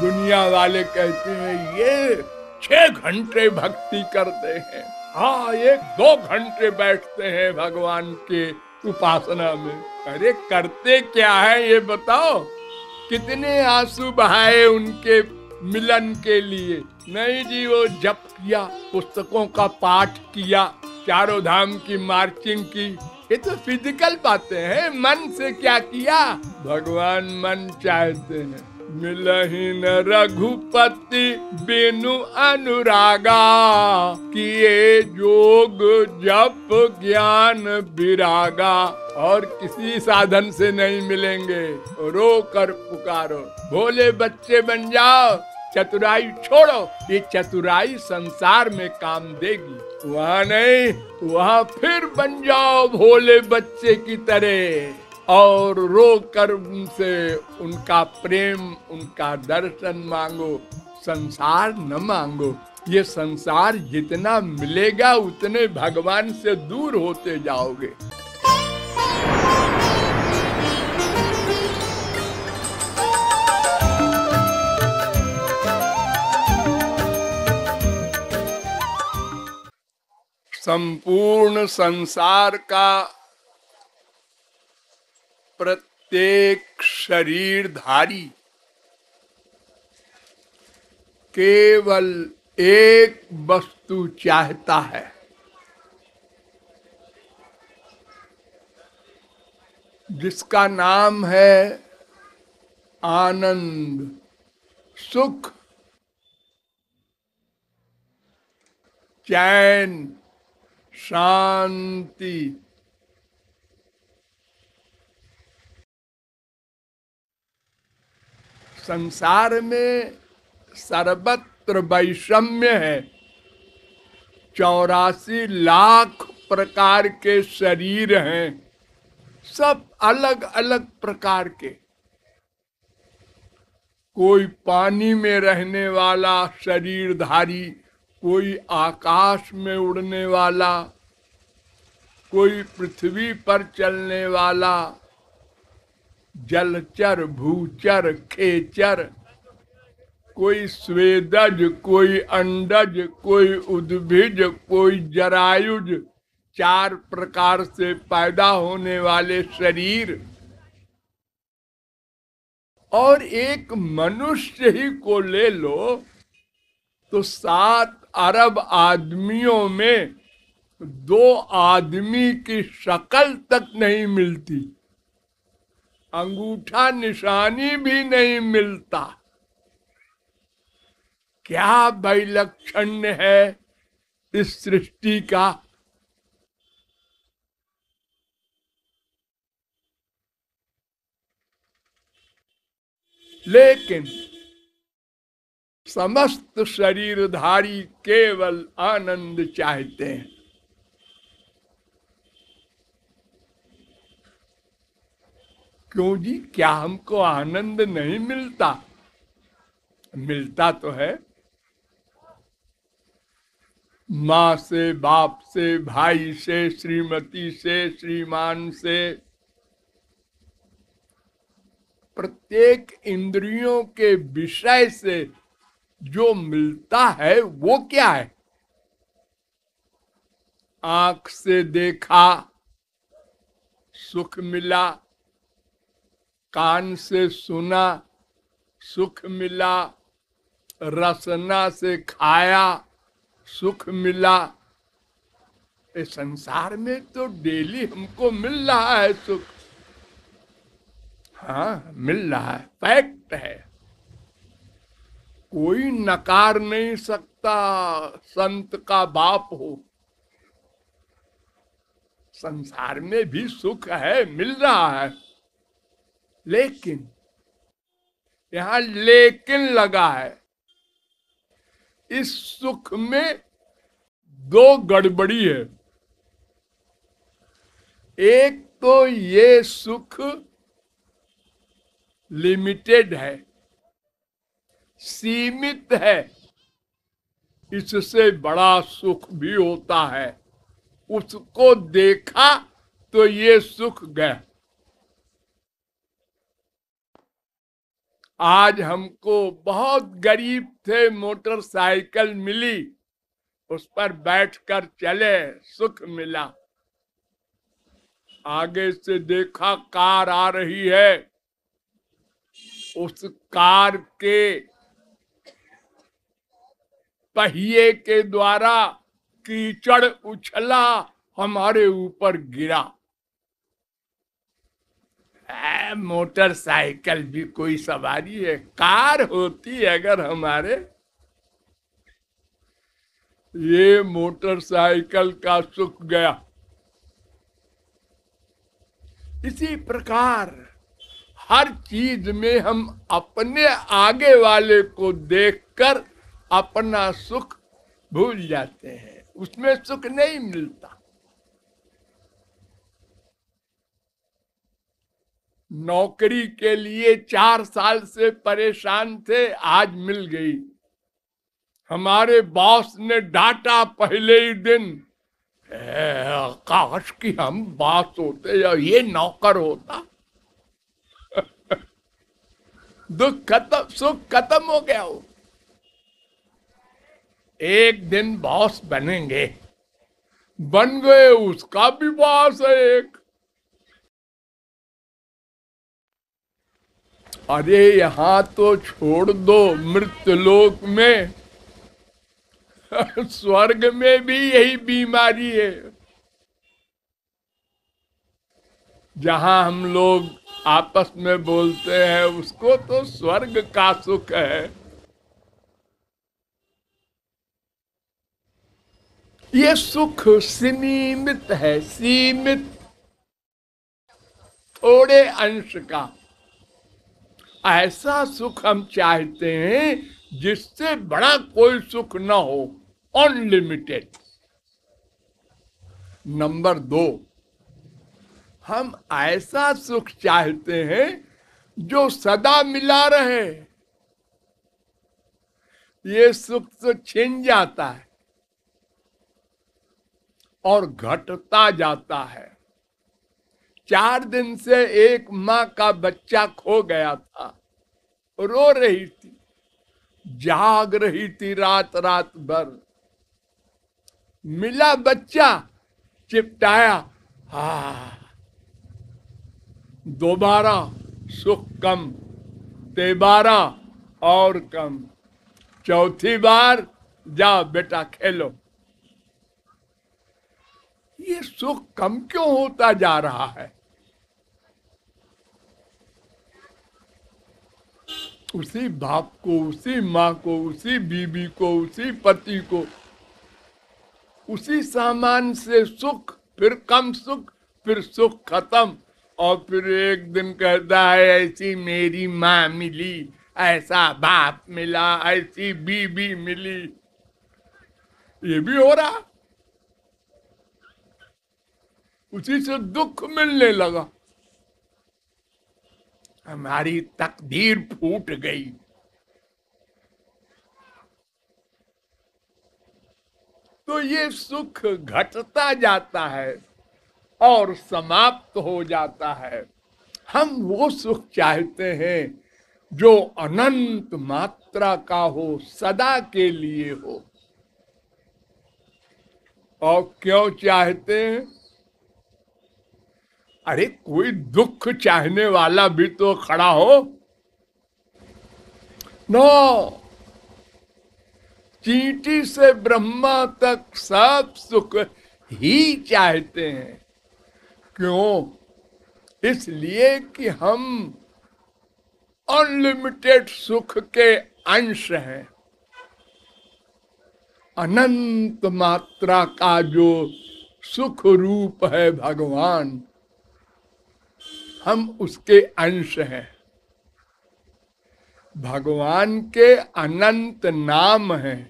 दुनिया वाले कहते हैं ये छह घंटे भक्ति करते हैं हाँ एक दो घंटे बैठते हैं भगवान के उपासना में अरे करते क्या है ये बताओ कितने आंसू बहाए उनके मिलन के लिए नहीं जी वो जप किया पुस्तकों का पाठ किया चारों धाम की मार्चिंग की ये तो फिजिकल बातें हैं मन से क्या किया भगवान मन चाहते हैं मिलहिन रघुपति बिनु अनुरागा किए जोग जप ज्ञान विरागा और किसी साधन से नहीं मिलेंगे रो कर पुकारो भोले बच्चे बन जाओ चतुराई छोड़ो ये चतुराई संसार में काम देगी वहाँ नहीं वहाँ फिर बन जाओ भोले बच्चे की तरह और रो कर उनसे उनका प्रेम उनका दर्शन मांगो संसार न मांगो ये संसार जितना मिलेगा उतने भगवान से दूर होते जाओगे संपूर्ण संसार का प्रत्येक शरीरधारी केवल एक वस्तु चाहता है जिसका नाम है आनंद सुख चैन शांति संसार में सर्वत्र वैषम्य है चौरासी लाख प्रकार के शरीर हैं सब अलग अलग प्रकार के कोई पानी में रहने वाला शरीरधारी कोई आकाश में उड़ने वाला कोई पृथ्वी पर चलने वाला जलचर भूचर खेचर कोई स्वेदज कोई अंडज कोई उद्भिज कोई जरायुज चार प्रकार से पैदा होने वाले शरीर और एक मनुष्य ही को ले लो तो सात अरब आदमियों में दो आदमी की शक्ल तक नहीं मिलती अंगूठा निशानी भी नहीं मिलता क्या वैलक्षण है इस सृष्टि का लेकिन समस्त शरीरधारी केवल आनंद चाहते हैं क्यों जी क्या हमको आनंद नहीं मिलता मिलता तो है माँ से बाप से भाई से श्रीमती से श्रीमान से प्रत्येक इंद्रियों के विषय से जो मिलता है वो क्या है आंख से देखा सुख मिला कान से सुना सुख मिला रसना से खाया सुख मिला संसार में तो डेली हमको मिल रहा है सुख हाँ मिल रहा है फैक्ट है कोई नकार नहीं सकता संत का बाप हो संसार में भी सुख है मिल रहा है लेकिन यहां लेकिन लगा है इस सुख में दो गड़बड़ी है एक तो ये सुख लिमिटेड है सीमित है इससे बड़ा सुख भी होता है उसको देखा तो ये सुख गया आज हमको बहुत गरीब थे मोटरसाइकिल मिली उस पर बैठकर चले सुख मिला आगे से देखा कार आ रही है उस कार के पहिए के द्वारा कीचड़ उछला हमारे ऊपर गिरा मोटरसाइकिल भी कोई सवारी है कार होती है अगर हमारे ये मोटरसाइकिल का सुख गया इसी प्रकार हर चीज में हम अपने आगे वाले को देखकर अपना सुख भूल जाते हैं उसमें सुख नहीं मिलता नौकरी के लिए चार साल से परेशान थे आज मिल गई हमारे बॉस ने डांटा पहले ही दिन काश कि हम बॉस होते या ये नौकर होता दुख खत्म सुख खत्म हो गया हो एक दिन बॉस बनेंगे बन गए उसका भी बॉस है एक अरे यहाँ तो छोड़ दो मृतलोक में स्वर्ग में भी यही बीमारी है जहां हम लोग आपस में बोलते हैं उसको तो स्वर्ग का सुख है ये सुख सीमित है सीमित थोड़े अंश का ऐसा सुख हम चाहते हैं जिससे बड़ा कोई सुख ना हो अनलिमिटेड नंबर दो हम ऐसा सुख चाहते हैं जो सदा मिला रहे ये सुख तो छिन जाता है और घटता जाता है चार दिन से एक माँ का बच्चा खो गया था रो रही थी जाग रही थी रात रात भर मिला बच्चा चिपटाया हा दोबारा सुख कम तेबारा और कम चौथी बार जा बेटा खेलो ये सुख कम क्यों होता जा रहा है उसी बाप को उसी माँ को उसी बीबी को उसी पति को उसी सामान से सुख फिर कम सुख फिर सुख खत्म और फिर एक दिन कहता है ऐसी मेरी माँ मिली ऐसा बाप मिला ऐसी बीबी मिली ये भी हो रहा उसी से दुख मिलने लगा हमारी तकदीर फूट गई तो ये सुख घटता जाता है और समाप्त हो जाता है हम वो सुख चाहते हैं जो अनंत मात्रा का हो सदा के लिए हो और क्यों चाहते हैं अरे कोई दुख चाहने वाला भी तो खड़ा हो नो चींटी से ब्रह्मा तक सब सुख ही चाहते हैं क्यों इसलिए कि हम अनलिमिटेड सुख के अंश हैं अनंत मात्रा का जो सुख रूप है भगवान हम उसके अंश हैं भगवान के अनंत नाम हैं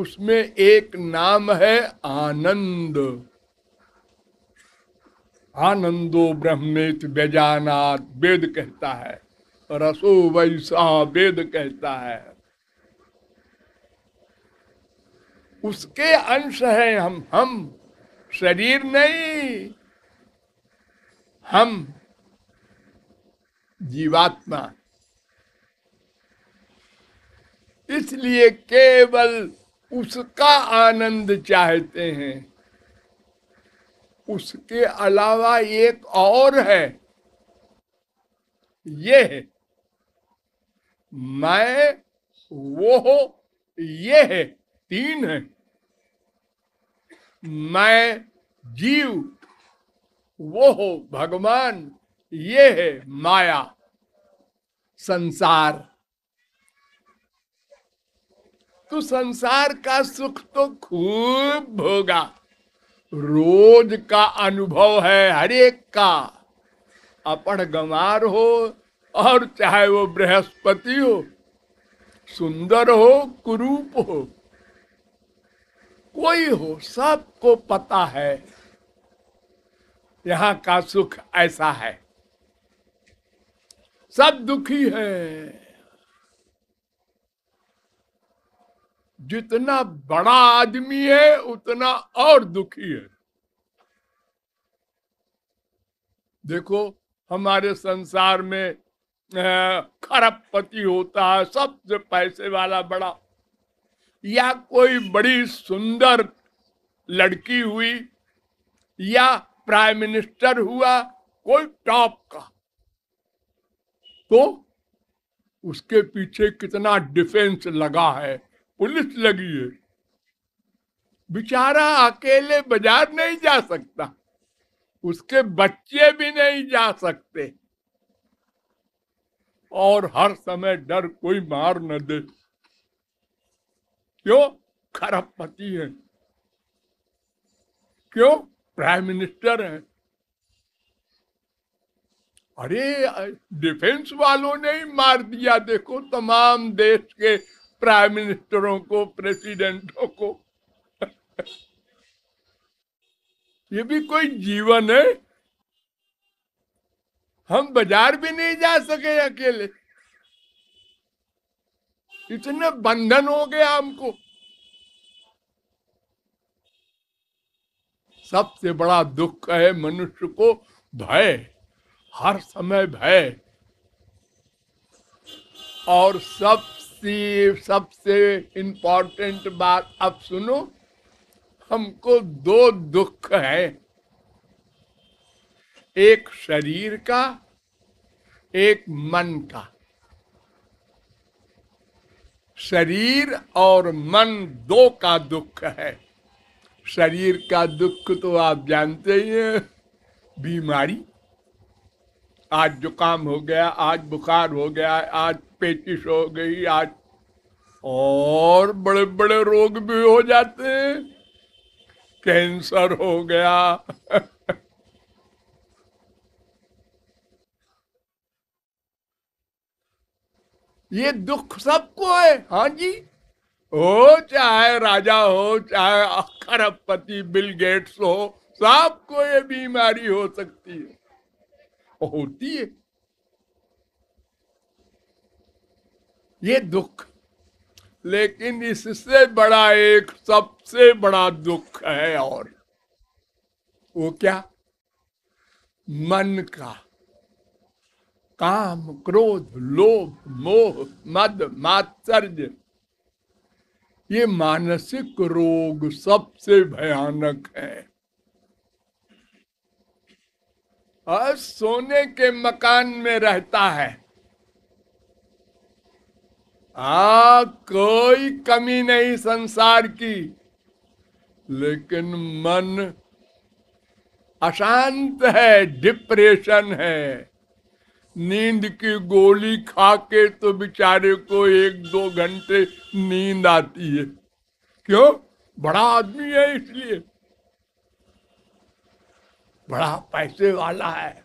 उसमें एक नाम है आनंद आनंदो ब्रह्मेत बेजानात वेद कहता है रसो वैसा वेद कहता है उसके अंश है हम हम शरीर नहीं हम जीवात्मा इसलिए केवल उसका आनंद चाहते हैं उसके अलावा एक और है ये है मैं वो ये है तीन है मैं जीव वो हो भगवान ये है माया संसार तो संसार का सुख तो खूब भोगा रोज का अनुभव है हरेक का अपण गंवार हो और चाहे वो बृहस्पति हो सुंदर हो कुरूप हो कोई हो सबको पता है यहां का सुख ऐसा है सब दुखी है जितना बड़ा आदमी है उतना और दुखी है देखो हमारे संसार में खरबपति होता है सबसे पैसे वाला बड़ा या कोई बड़ी सुंदर लड़की हुई या प्राइम मिनिस्टर हुआ कोई टॉप का तो उसके पीछे कितना डिफेंस लगा है पुलिस लगी है बेचारा अकेले बाजार नहीं जा सकता उसके बच्चे भी नहीं जा सकते और हर समय डर कोई मार न दे क्यों खराब पति है क्यों प्राइम मिनिस्टर हैं अरे डिफेंस वालों ने ही मार दिया देखो तमाम देश के प्राइम मिनिस्टरों को प्रेसिडेंटों को ये भी कोई जीवन है हम बाजार भी नहीं जा सके अकेले इतने बंधन हो गया हमको सबसे बड़ा दुख है मनुष्य को भय हर समय भय और सबसे सबसे इंपॉर्टेंट बात अब सुनो हमको दो दुख है एक शरीर का एक मन का शरीर और मन दो का दुख है शरीर का दुख तो आप जानते ही हैं बीमारी आज जुकाम हो गया आज बुखार हो गया आज पेटिश हो गई आज और बड़े बड़े रोग भी हो जाते हैं कैंसर हो गया ये दुख सबको है हाँ जी हो चाहे राजा हो चाहे खरबपति बिल गेट्स हो सबको ये बीमारी हो सकती है होती है ये दुख लेकिन इससे बड़ा एक सबसे बड़ा दुख है और वो क्या मन का काम क्रोध लोभ मोह मद मात्सर्य ये मानसिक रोग सबसे भयानक है और सोने के मकान में रहता है आ हाँ, कोई कमी नहीं संसार की लेकिन मन अशांत है डिप्रेशन है नींद की गोली खा के तो बेचारे को एक दो घंटे नींद आती है क्यों बड़ा आदमी है इसलिए बड़ा पैसे वाला है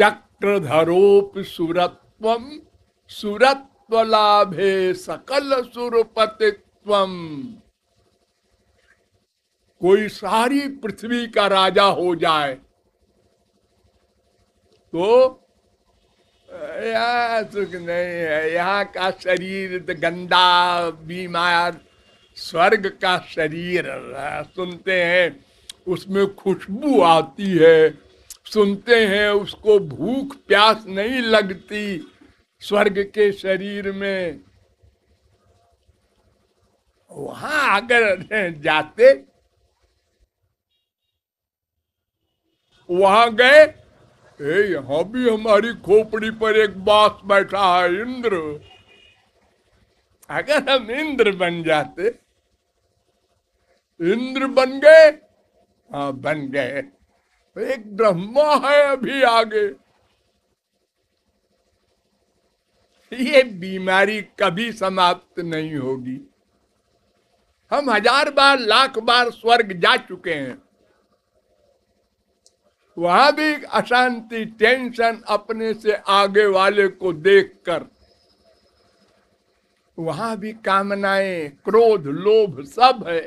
चक्रधरोप सुरत्वम सुरत्व लाभे सकल सुरपतित त्वम कोई सारी पृथ्वी का राजा हो जाए तो सुख नहीं है यहाँ का शरीर तो गंदा बीमार स्वर्ग का शरीर सुनते हैं उसमें खुशबू आती है सुनते हैं उसको भूख प्यास नहीं लगती स्वर्ग के शरीर में वहां अगर जाते वहां गए यहां भी हमारी खोपड़ी पर एक बास बैठा है इंद्र अगर हम इंद्र बन जाते इंद्र बन गए हाँ बन गए एक ब्रह्मा है अभी आगे ये बीमारी कभी समाप्त नहीं होगी हम हजार बार लाख बार स्वर्ग जा चुके हैं वहां भी अशांति टेंशन अपने से आगे वाले को देखकर वहां भी कामनाएं क्रोध लोभ सब है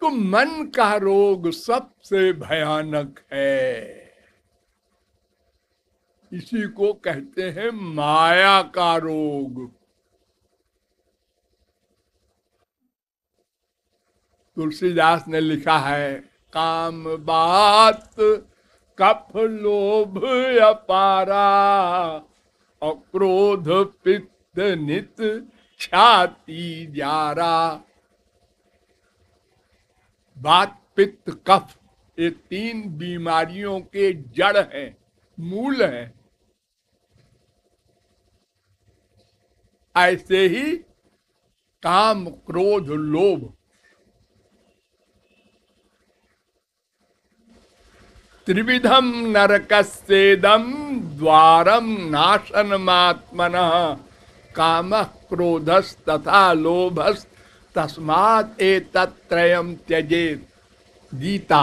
तो मन का रोग सबसे भयानक है इसी को कहते हैं माया का रोग तुलसीदास ने लिखा है काम बात कफ लोभ अपारा और क्रोध पित्त नित छाती जारा बात पित्त कफ ये तीन बीमारियों के जड़ हैं मूल हैं ऐसे ही काम क्रोध लोभ त्रिविधम नरकस्ेदम द्वारम नाशनमात्मन काम क्रोधस तथा लोभस तस्मात ए तत्रयम त्यजे गीता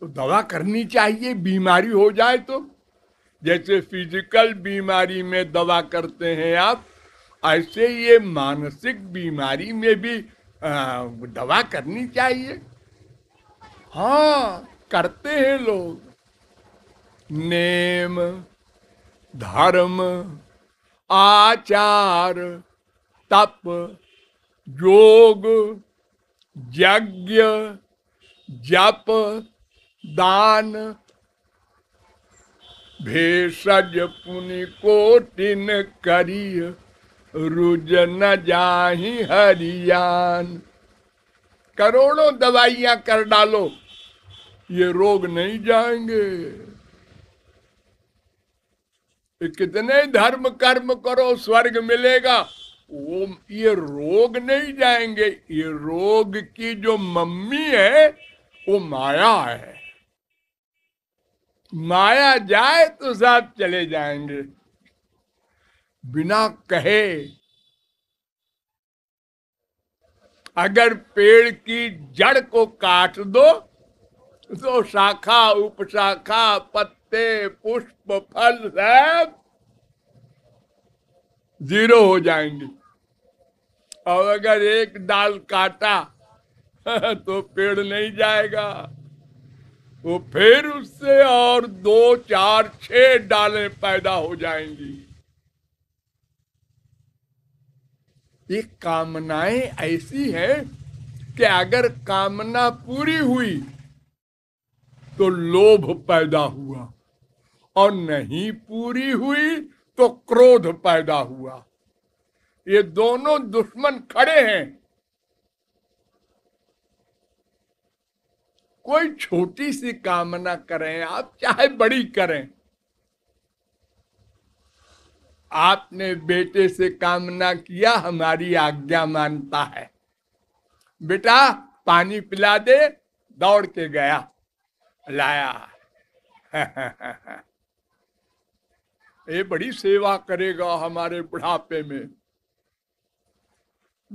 तो दवा करनी चाहिए बीमारी हो जाए तो जैसे फिजिकल बीमारी में दवा करते हैं आप ऐसे ये मानसिक बीमारी में भी दवा करनी चाहिए हाँ करते हैं लोग नेम धर्म आचार तप योग यज्ञ जप दान भेषज पुनि कोटिन करिय रुज न जाही हरियान करोड़ों दवाइयां कर डालो ये रोग नहीं जाएंगे कितने धर्म कर्म करो स्वर्ग मिलेगा वो ये रोग नहीं जाएंगे ये रोग की जो मम्मी है वो माया है माया जाए तो साथ चले जाएंगे बिना कहे अगर पेड़ की जड़ को काट दो तो शाखा उपशाखा पत्ते पुष्प फल सब जीरो हो जाएंगे और अगर एक डाल काटा तो पेड़ नहीं जाएगा वो तो फिर उससे और दो चार छह डालें पैदा हो जाएंगी ये कामनाएं ऐसी है कि अगर कामना पूरी हुई तो लोभ पैदा हुआ और नहीं पूरी हुई तो क्रोध पैदा हुआ ये दोनों दुश्मन खड़े हैं कोई छोटी सी कामना करें आप चाहे बड़ी करें आपने बेटे से कामना किया हमारी आज्ञा मानता है बेटा पानी पिला दे दौड़ के गया लाया ये बड़ी सेवा करेगा हमारे बुढ़ापे में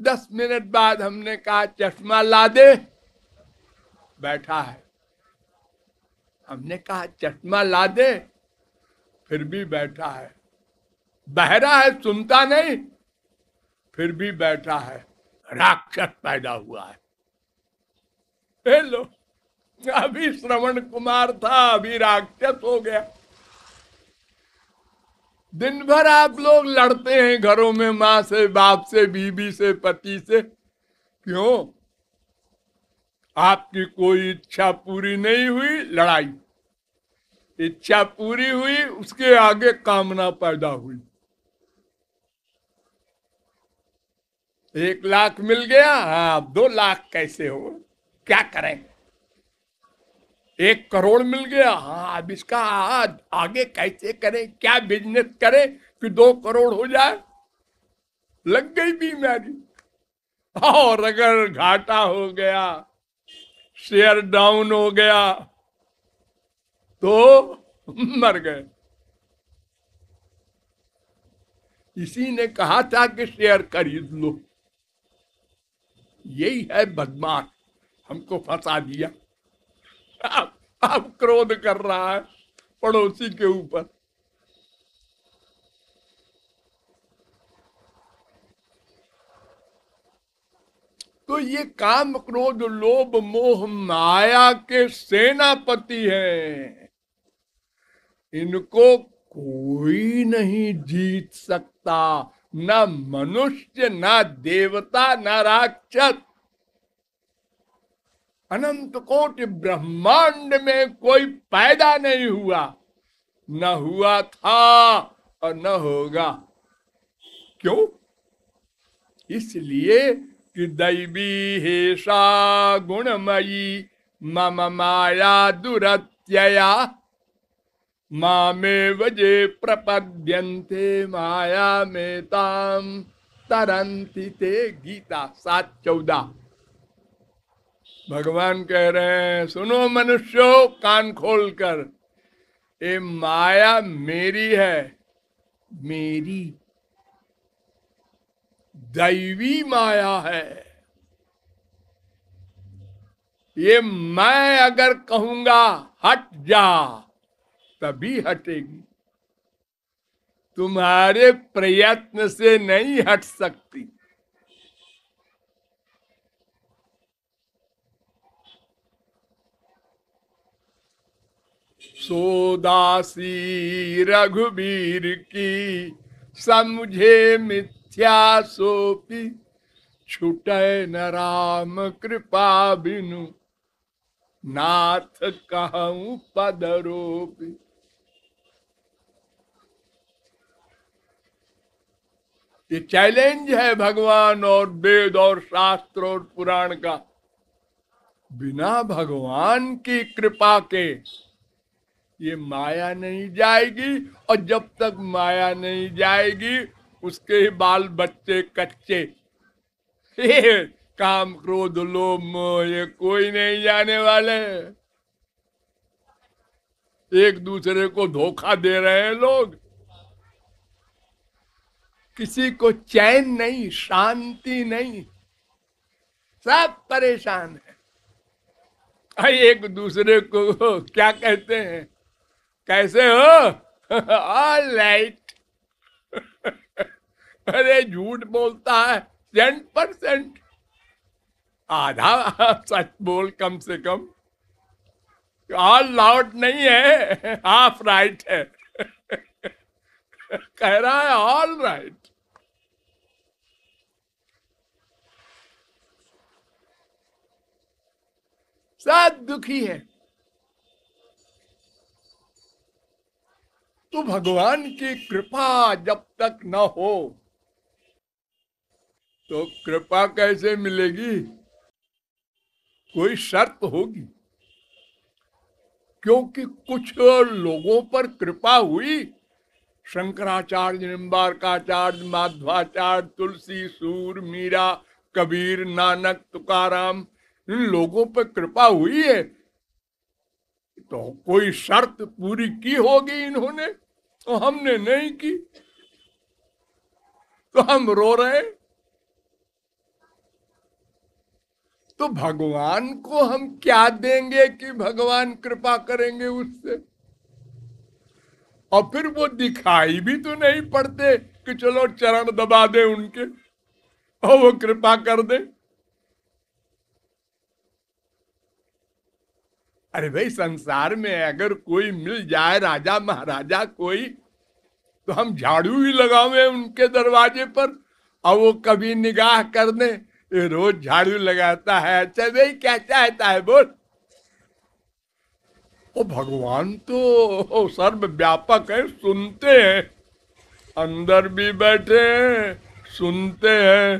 दस मिनट बाद हमने कहा चश्मा ला दे बैठा है हमने कहा चश्मा ला दे फिर भी बैठा है बहरा है सुनता नहीं फिर भी बैठा है राक्षस पैदा हुआ है हेलो अभी श्रवण कुमार था अभी राक्षस हो गया दिन भर आप लोग लड़ते हैं घरों में मां से बाप से बीबी से पति से क्यों आपकी कोई इच्छा पूरी नहीं हुई लड़ाई इच्छा पूरी हुई उसके आगे कामना पैदा हुई एक लाख मिल गया हाँ दो लाख कैसे हो क्या करें एक करोड़ मिल गया हाँ अब इसका आज आगे कैसे करें क्या बिजनेस करें कि दो करोड़ हो जाए लग गई बीमारी और अगर घाटा हो गया शेयर डाउन हो गया तो मर गए इसी ने कहा था कि शेयर खरीद लो यही है बदमाश हमको फंसा दिया अब अब क्रोध कर रहा है पड़ोसी के ऊपर तो ये काम क्रोध लोभ मोह माया के सेनापति हैं इनको कोई नहीं जीत सकता न मनुष्य न देवता न राक्षस अनंत कोट ब्रह्मांड में कोई पैदा नहीं हुआ न हुआ था और न होगा क्यों इसलिए कि दैवी हेषा गुणमयी मम माया दुरत्यया मामे वजे प्रपद्यन्ते माया में ताम तरंती ते गीता सात चौदह भगवान कह रहे हैं सुनो मनुष्यो कान खोल कर ये माया मेरी है मेरी दैवी माया है ये मैं अगर कहूंगा हट जा तभी हटेगी तुम्हारे प्रयत्न से नहीं हट सकती सोदासी रघुबीर की समझे मिथ्या सोपी छुट न राम कृपा बिनु नाथ कहूं पदरोपी ये चैलेंज है भगवान और वेद और शास्त्र और पुराण का बिना भगवान की कृपा के ये माया नहीं जाएगी और जब तक माया नहीं जाएगी उसके ही बाल बच्चे कच्चे काम क्रोध लोभ मोह ये कोई नहीं जाने वाले एक दूसरे को धोखा दे रहे हैं लोग किसी को चैन नहीं शांति नहीं सब परेशान है एक दूसरे को क्या कहते हैं कैसे हो ऑल राइट अरे झूठ बोलता है टेन परसेंट आधा सच बोल कम से कम ऑल लाउट नहीं है हाफ राइट है कह रहा है ऑल राइट सब दुखी है तो भगवान की कृपा जब तक न हो तो कृपा कैसे मिलेगी कोई शर्त होगी क्योंकि कुछ लोगों पर कृपा हुई शंकराचार्य निम्बारकाचार्य माध्वाचार्य तुलसी सूर मीरा कबीर नानक तुकाराम लोगों पर कृपा हुई है तो कोई शर्त पूरी की होगी इन्होंने तो हमने नहीं की तो हम रो रहे तो भगवान को हम क्या देंगे कि भगवान कृपा करेंगे उससे और फिर वो दिखाई भी तो नहीं पड़ते कि चलो चरण दबा दे उनके और वो कृपा कर दे अरे भाई संसार में अगर कोई मिल जाए राजा महाराजा कोई तो हम झाड़ू ही लगावे उनके दरवाजे पर और वो कभी निगाह कर दे रोज झाड़ू लगाता है अच्छा भाई क्या चाहता है बोल ओ भगवान तो सर्व व्यापक है सुनते हैं अंदर भी बैठे हैं सुनते हैं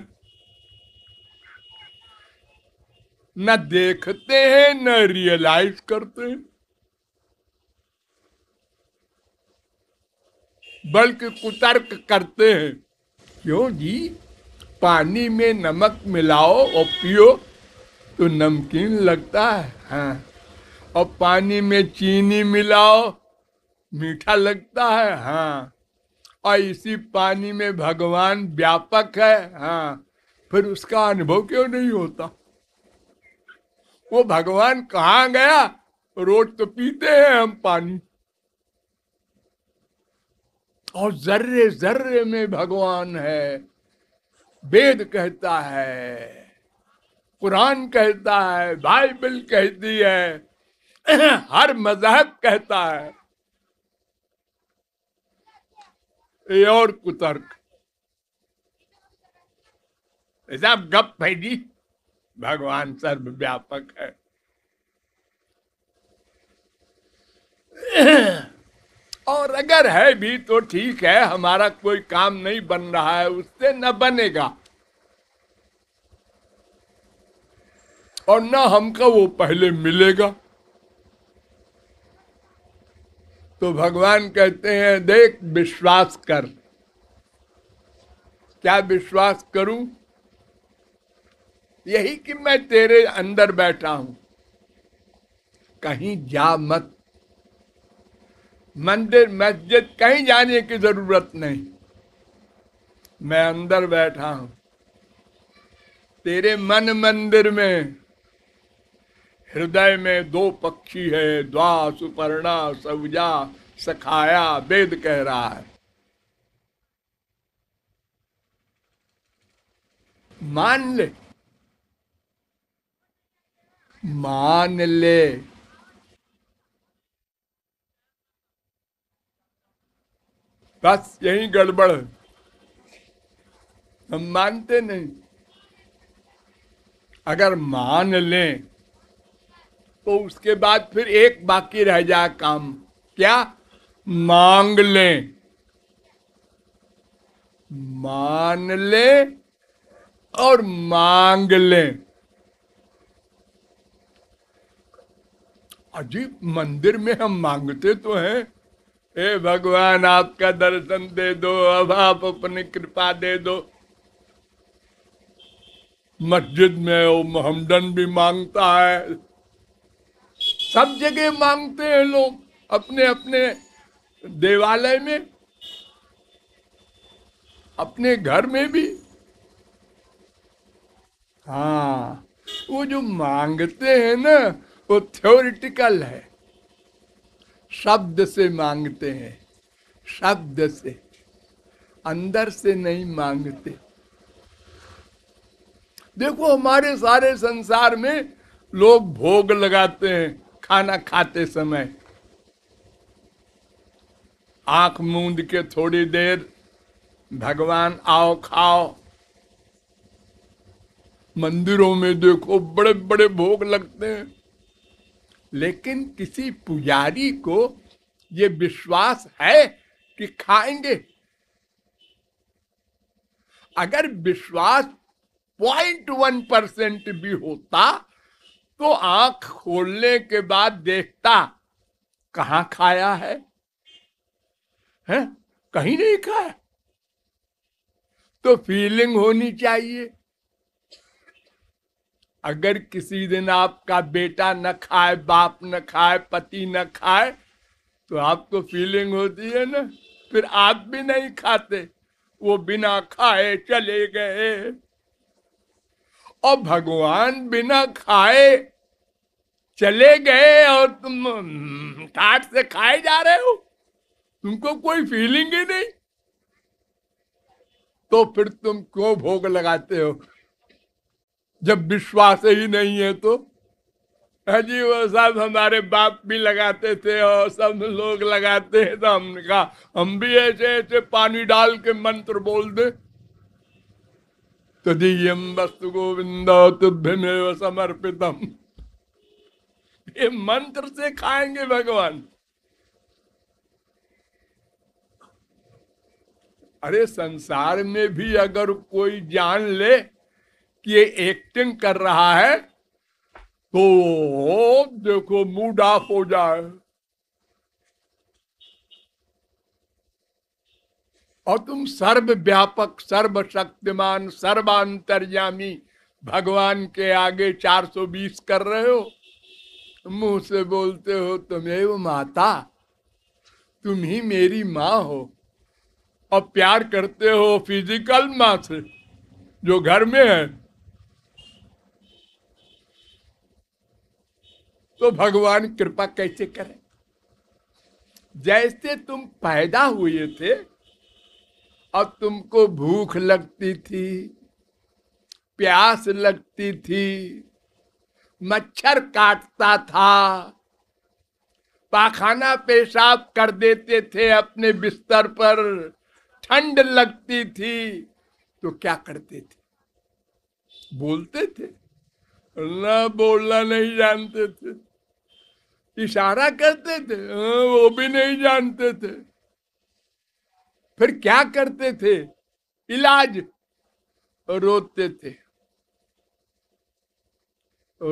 न देखते हैं न रियलाइज करते हैं बल्कि कुतर्क करते हैं क्यों जी पानी में नमक मिलाओ और पियो तो नमकीन लगता है हाँ और पानी में चीनी मिलाओ मीठा लगता है हाँ और इसी पानी में भगवान व्यापक है हाँ फिर उसका अनुभव क्यों नहीं होता वो भगवान कहा गया रोज तो पीते हैं हम पानी और जर्रे जर्रे में भगवान है वेद कहता है कुरान कहता है बाइबल कहती है हर मजहब कहता है ये और कुतर्क ऐसा गप है जी भगवान सर्वव्यापक है और अगर है भी तो ठीक है हमारा कोई काम नहीं बन रहा है उससे न बनेगा और न हमको वो पहले मिलेगा तो भगवान कहते हैं देख विश्वास कर क्या विश्वास करूं यही कि मैं तेरे अंदर बैठा हूं कहीं जा मत मंदिर मस्जिद कहीं जाने की जरूरत नहीं मैं अंदर बैठा हूं तेरे मन मंदिर में हृदय में दो पक्षी है द्वा सुपर्णा सवजा सखाया वेद कह रहा है मान ले मान ले बस यही गड़बड़ हम मानते नहीं अगर मान लें तो उसके बाद फिर एक बाकी रह जाए काम क्या मांग लें मान लें और मांग लें अजीब मंदिर में हम मांगते तो हैं हे भगवान आपका दर्शन दे दो अब आप अपनी कृपा दे दो मस्जिद में वो मोहम्मदन भी मांगता है सब जगह मांगते हैं लोग अपने अपने देवालय में अपने घर में भी हाँ वो जो मांगते हैं ना वो थ्योरिटिकल है शब्द से मांगते हैं शब्द से अंदर से नहीं मांगते देखो हमारे सारे संसार में लोग भोग लगाते हैं खाना खाते समय आंख मूंद के थोड़ी देर भगवान आओ खाओ मंदिरों में देखो बड़े बड़े भोग लगते हैं लेकिन किसी पुजारी को ये विश्वास है कि खाएंगे अगर विश्वास पॉइंट वन परसेंट भी होता तो आंख खोलने के बाद देखता कहा खाया है, है? कहीं नहीं खाया तो फीलिंग होनी चाहिए अगर किसी दिन आपका बेटा न खाए बाप न खाए पति न खाए तो आपको फीलिंग होती है ना फिर आप भी नहीं खाते वो बिना खाए चले गए और भगवान बिना खाए चले गए और तुम ठाट हम्म, से खाए जा रहे हो तुमको कोई फीलिंग ही नहीं तो फिर तुम क्यों भोग लगाते हो जब विश्वास ही नहीं है तो जी वो सब हमारे बाप भी लगाते थे और सब लोग लगाते हैं तो हमने कहा हम भी ऐसे ऐसे पानी डाल के मंत्र बोल दे तदीयम वस्तु गोविंद समर्पितम ये मंत्र से खाएंगे भगवान अरे संसार में भी अगर कोई जान ले ये एक्टिंग कर रहा है तो देखो मूड ऑफ हो जाए और तुम सर्व व्यापक सर्वशक्तिमान सर्वांतर्यामी भगवान के आगे 420 कर रहे हो मुंह से बोलते हो तुम्हें वो माता तुम ही मेरी माँ हो और प्यार करते हो फिजिकल माँ से जो घर में है तो भगवान कृपा कैसे करें जैसे तुम पैदा हुए थे और तुमको भूख लगती थी प्यास लगती थी मच्छर काटता था पाखाना पेशाब कर देते थे अपने बिस्तर पर ठंड लगती थी तो क्या करते थे बोलते थे ना बोलना नहीं जानते थे इशारा करते थे हाँ, वो भी नहीं जानते थे फिर क्या करते थे इलाज रोते थे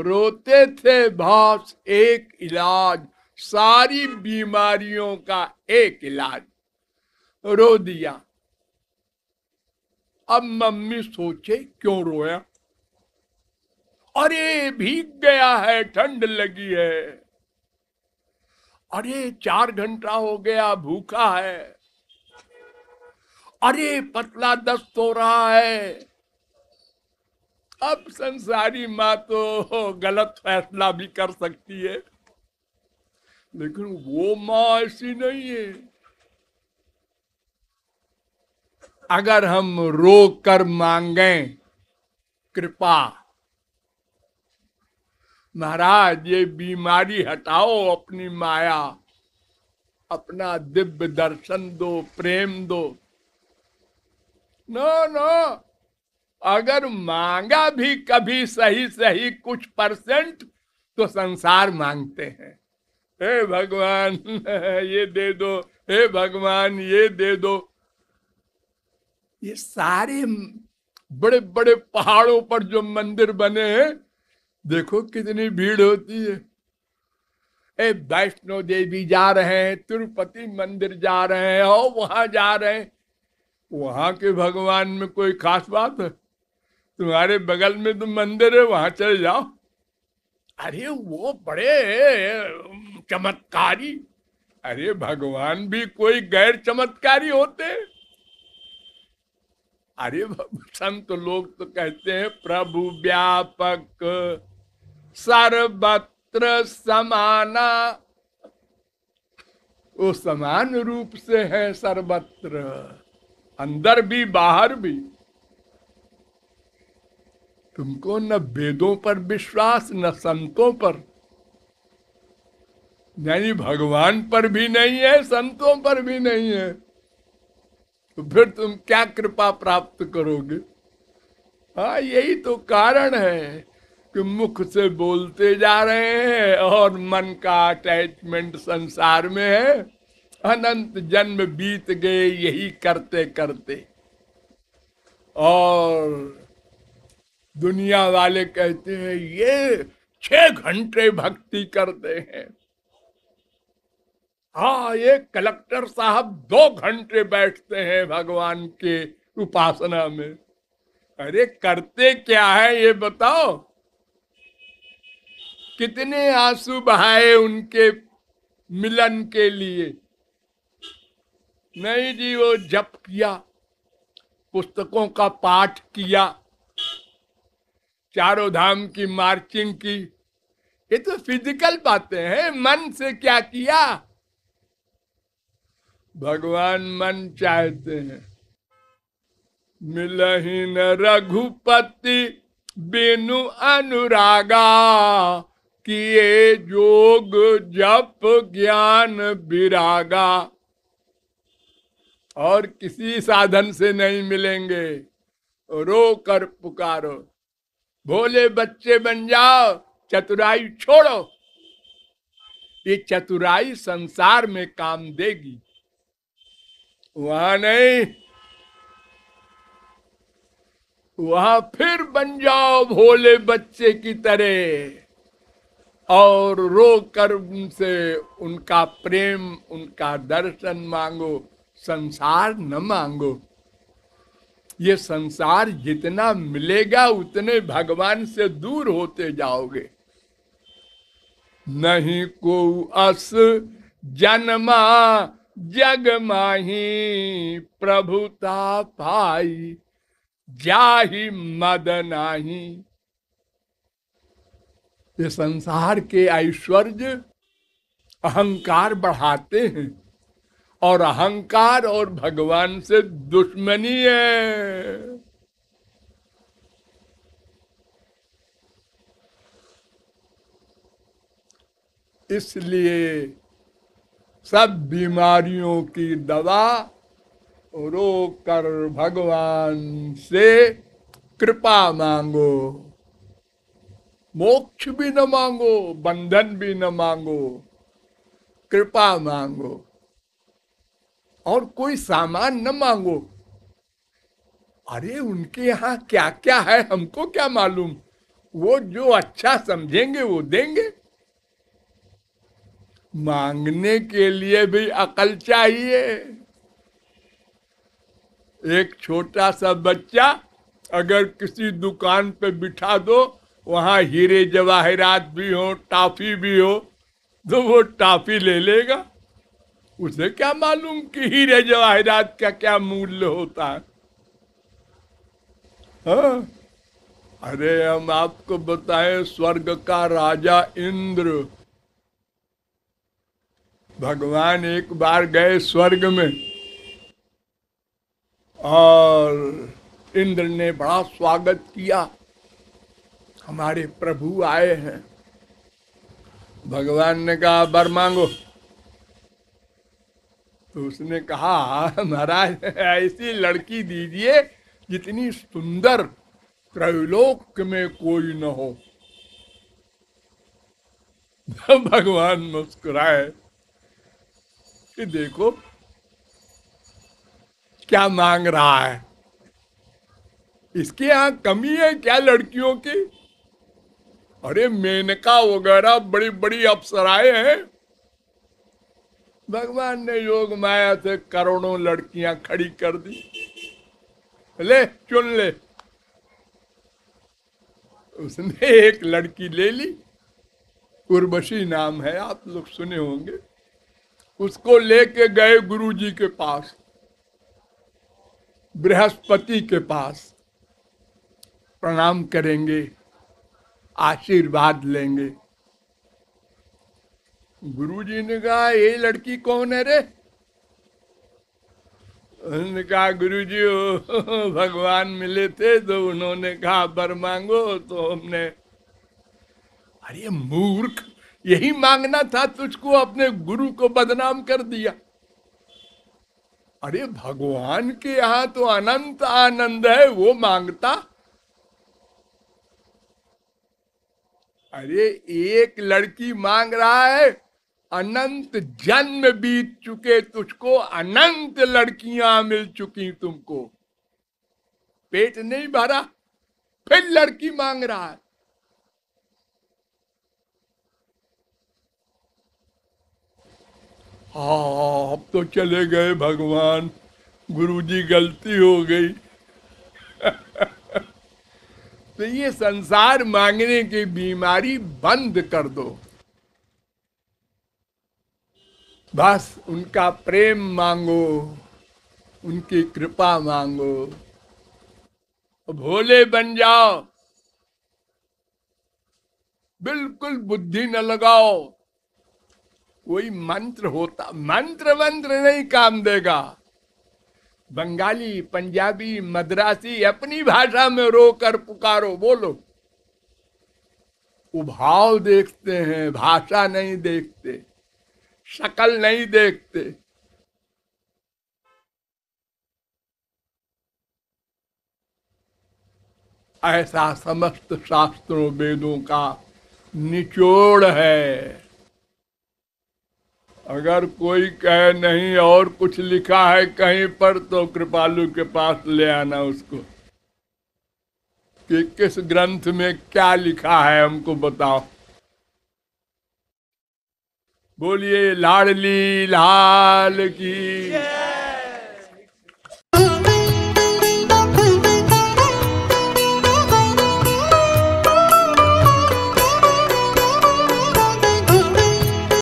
रोते थे भाष एक इलाज सारी बीमारियों का एक इलाज रो दिया अब मम्मी सोचे क्यों रोया अरे भीग गया है ठंड लगी है अरे चार घंटा हो गया भूखा है अरे पतला दस्त हो रहा है अब संसारी माँ तो गलत फैसला भी कर सकती है लेकिन वो माँ ऐसी नहीं है अगर हम रो कर मांगे कृपा महाराज ये बीमारी हटाओ अपनी माया अपना दिव्य दर्शन दो प्रेम दो नो नो अगर मांगा भी कभी सही सही कुछ परसेंट तो संसार मांगते हैं हे भगवान ये दे दो हे भगवान ये दे दो ये सारे बड़े बड़े पहाड़ों पर जो मंदिर बने हैं देखो कितनी भीड़ होती है ए वैष्णो देवी जा रहे हैं तिरुपति मंदिर जा रहे हैं और वहां जा रहे हैं वहां के भगवान में कोई खास बात है तुम्हारे बगल में तो मंदिर है वहां चले जाओ अरे वो बड़े चमत्कारी अरे भगवान भी कोई गैर चमत्कारी होते अरे संत तो लोग तो कहते हैं प्रभु व्यापक सर्वत्र समाना वो समान रूप से है सर्वत्र अंदर भी बाहर भी तुमको न वेदों पर विश्वास न संतों पर यानी भगवान पर भी नहीं है संतों पर भी नहीं है तो फिर तुम क्या कृपा प्राप्त करोगे हाँ यही तो कारण है कि मुख से बोलते जा रहे हैं और मन का अटैचमेंट संसार में है अनंत जन्म बीत गए यही करते करते और दुनिया वाले कहते हैं ये छह घंटे भक्ति करते हैं हा ये कलेक्टर साहब दो घंटे बैठते हैं भगवान के उपासना में अरे करते क्या है ये बताओ कितने आंसू बहाए उनके मिलन के लिए नहीं जी वो जप किया पुस्तकों का पाठ किया चारों धाम की मार्चिंग की ये तो फिजिकल बातें हैं मन से क्या किया भगवान मन चाहते हैं मिलहीन रघुपति बेनु अनुरागा किए जोग जप ज्ञान विरागा और किसी साधन से नहीं मिलेंगे रो कर पुकारो भोले बच्चे बन जाओ चतुराई छोड़ो ये चतुराई संसार में काम देगी वहां नहीं वहां फिर बन जाओ भोले बच्चे की तरह और रो कर उनसे उनका प्रेम उनका दर्शन मांगो संसार न मांगो ये संसार जितना मिलेगा उतने भगवान से दूर होते जाओगे नहीं को अस जन्मा जग माही प्रभुता पाई जाही मद नाही ये संसार के ऐश्वर्य अहंकार बढ़ाते हैं और अहंकार और भगवान से दुश्मनी है इसलिए सब बीमारियों की दवा रोक कर भगवान से कृपा मांगो मोक्ष भी न मांगो बंधन भी न मांगो कृपा मांगो और कोई सामान न मांगो अरे उनके यहाँ क्या क्या है हमको क्या मालूम वो जो अच्छा समझेंगे वो देंगे मांगने के लिए भी अकल चाहिए एक छोटा सा बच्चा अगर किसी दुकान पे बिठा दो वहां हीरे जवाहरात भी हो टाफी भी हो तो वो टाफी ले लेगा उसे क्या मालूम कि हीरे जवाहरात का क्या मूल्य होता है हा? अरे हम आपको बताएं स्वर्ग का राजा इंद्र भगवान एक बार गए स्वर्ग में और इंद्र ने बड़ा स्वागत किया हमारे प्रभु आए हैं भगवान ने कहा बर मांगो तो उसने कहा महाराज ऐसी लड़की दीजिए जितनी सुंदर त्रैलोक में कोई न हो भगवान मुस्कुराए कि देखो क्या मांग रहा है इसके यहां कमी है क्या लड़कियों की अरे मेनका वगैरह बड़ी बड़ी अप्सराएं हैं भगवान ने योग माया से करोड़ों लड़कियां खड़ी कर दी ले चुन ले उसने एक लड़की ले ली उर्वशी नाम है आप लोग सुने होंगे उसको लेके गए गुरुजी के पास बृहस्पति के पास प्रणाम करेंगे आशीर्वाद लेंगे गुरु जी ने कहा ये लड़की कौन है रे उन्होंने कहा गुरु जी भगवान मिले थे तो उन्होंने कहा बर मांगो तो हमने अरे मूर्ख यही मांगना था तुझको अपने गुरु को बदनाम कर दिया अरे भगवान के यहाँ तो अनंत आनंद है वो मांगता अरे एक लड़की मांग रहा है अनंत जन्म बीत चुके तुझको अनंत लड़कियां मिल चुकी तुमको पेट नहीं भरा फिर लड़की मांग रहा है हाँ अब तो चले गए भगवान गुरुजी गलती हो गई तो ये संसार मांगने की बीमारी बंद कर दो बस उनका प्रेम मांगो उनकी कृपा मांगो भोले बन जाओ बिल्कुल बुद्धि न लगाओ कोई मंत्र होता मंत्र मंत्र नहीं काम देगा बंगाली पंजाबी मद्रासी अपनी भाषा में रो कर पुकारो बोलो उभाव देखते हैं भाषा नहीं देखते शकल नहीं देखते ऐसा समस्त शास्त्रों वेदों का निचोड़ है अगर कोई कहे नहीं और कुछ लिखा है कहीं पर तो कृपालु के पास ले आना उसको कि किस ग्रंथ में क्या लिखा है हमको बताओ बोलिए लाडली लाल की yeah!